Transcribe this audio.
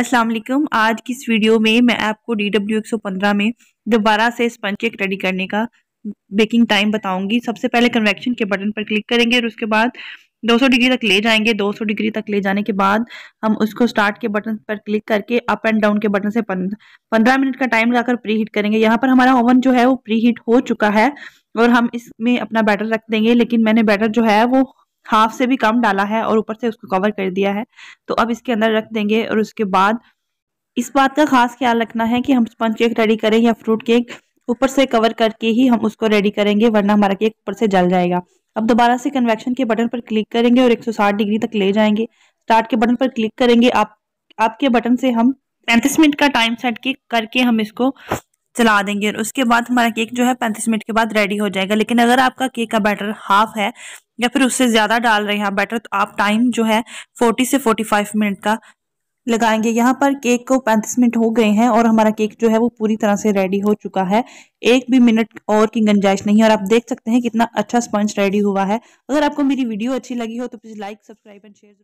अस्सलाम वालेकुम आज की इस वीडियो में मैं आपको डी डब्ल्यू एक सौ पंद्रह में दोबारा से स्पंज केक रेडी करने का बेकिंग टाइम बताऊंगी सबसे पहले कन्वेक्शन के बटन पर क्लिक करेंगे और उसके बाद 200 डिग्री तक ले जाएंगे 200 डिग्री तक ले जाने के बाद हम उसको स्टार्ट के बटन पर क्लिक करके अप एंड डाउन के बटन से पंद्रह मिनट का टाइम लगाकर प्री हीट करेंगे यहाँ पर हमारा ओवन जो है वो प्री हीट हो चुका है और हम इसमें अपना बैटर रख देंगे लेकिन मैंने बैटर जो है वो हाफ से भी कम डाला है और ऊपर से उसको कवर कर दिया है तो अब इसके अंदर रख देंगे और उसके बाद इस बात का खास ख्याल रखना है कि हम स्पंज केक रेडी करें या फ्रूट केक ऊपर से कवर करके ही हम उसको रेडी करेंगे वरना हमारा केक ऊपर से जल जाएगा अब दोबारा से कन्वेक्शन के बटन पर क्लिक करेंगे और 160 डिग्री तक ले जाएंगे स्टार्ट के बटन पर क्लिक करेंगे आप आपके बटन से हम पैंतीस मिनट का टाइम सेट के करके हम इसको चला देंगे और उसके बाद हमारा केक जो है पैंतीस मिनट के बाद रेडी हो जाएगा लेकिन अगर आपका केक का बैटर हाफ है या फिर उससे ज़्यादा डाल रहे हैं बैटर तो आप टाइम जो है फोर्टी से फोर्टी फाइव मिनट का लगाएंगे यहाँ पर केक को पैंतीस मिनट हो गए हैं और हमारा केक जो है वो पूरी तरह से रेडी हो चुका है एक भी मिनट और की गंजाइश नहीं है और आप देख सकते हैं कितना अच्छा स्पंज रेडी हुआ है अगर आपको मेरी वीडियो अच्छी लगी हो तो please like subscribe and share